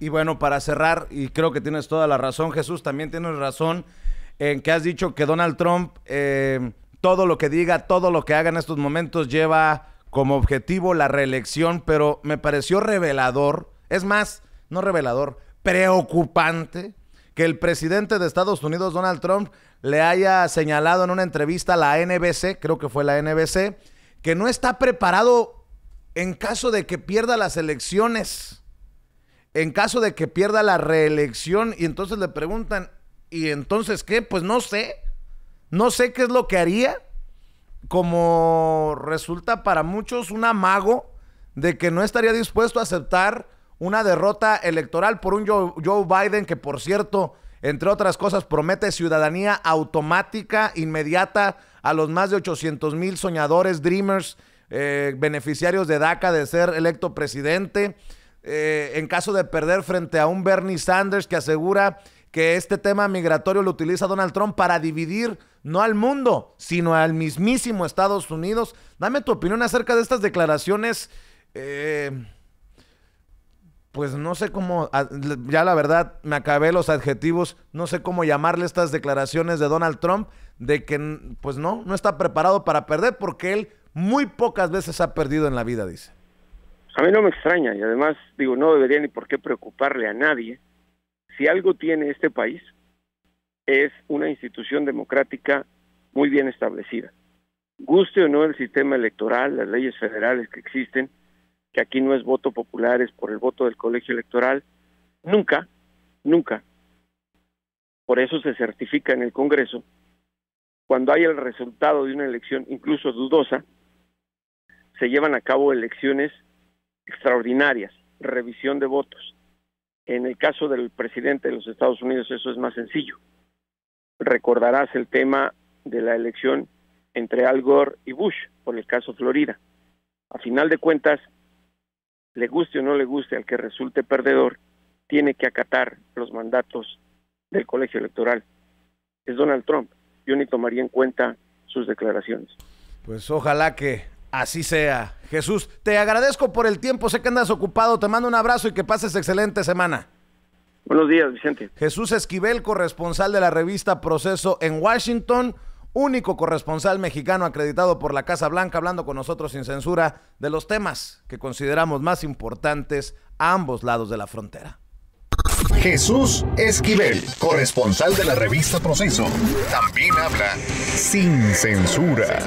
Y bueno, para cerrar, y creo que tienes toda la razón, Jesús, también tienes razón en que has dicho que Donald Trump, eh, todo lo que diga, todo lo que haga en estos momentos lleva como objetivo la reelección, pero me pareció revelador, es más, no revelador, preocupante que el presidente de Estados Unidos, Donald Trump, le haya señalado en una entrevista a la NBC, creo que fue la NBC, que no está preparado en caso de que pierda las elecciones en caso de que pierda la reelección y entonces le preguntan, ¿y entonces qué? Pues no sé, no sé qué es lo que haría, como resulta para muchos un amago de que no estaría dispuesto a aceptar una derrota electoral por un Joe, Biden que por cierto, entre otras cosas, promete ciudadanía automática, inmediata a los más de 800 mil soñadores, dreamers, eh, beneficiarios de DACA de ser electo presidente. Eh, en caso de perder frente a un Bernie Sanders que asegura que este tema migratorio lo utiliza Donald Trump para dividir no al mundo, sino al mismísimo Estados Unidos. Dame tu opinión acerca de estas declaraciones. Eh, pues no sé cómo, ya la verdad me acabé los adjetivos, no sé cómo llamarle estas declaraciones de Donald Trump de que pues no, no está preparado para perder porque él muy pocas veces ha perdido en la vida, dice. A mí no me extraña y además digo, no debería ni por qué preocuparle a nadie. Si algo tiene este país, es una institución democrática muy bien establecida. Guste o no el sistema electoral, las leyes federales que existen, que aquí no es voto popular, es por el voto del colegio electoral, nunca, nunca. Por eso se certifica en el Congreso, cuando hay el resultado de una elección incluso dudosa, se llevan a cabo elecciones extraordinarias, revisión de votos. En el caso del presidente de los Estados Unidos eso es más sencillo. Recordarás el tema de la elección entre Al Gore y Bush por el caso Florida. A final de cuentas, le guste o no le guste al que resulte perdedor, tiene que acatar los mandatos del colegio electoral. Es Donald Trump. Yo ni tomaría en cuenta sus declaraciones. Pues ojalá que Así sea. Jesús, te agradezco por el tiempo. Sé que andas ocupado. Te mando un abrazo y que pases excelente semana. Buenos días, Vicente. Jesús Esquivel, corresponsal de la revista Proceso en Washington, único corresponsal mexicano acreditado por la Casa Blanca, hablando con nosotros sin censura de los temas que consideramos más importantes a ambos lados de la frontera. Jesús Esquivel, corresponsal de la revista Proceso, también habla sin censura.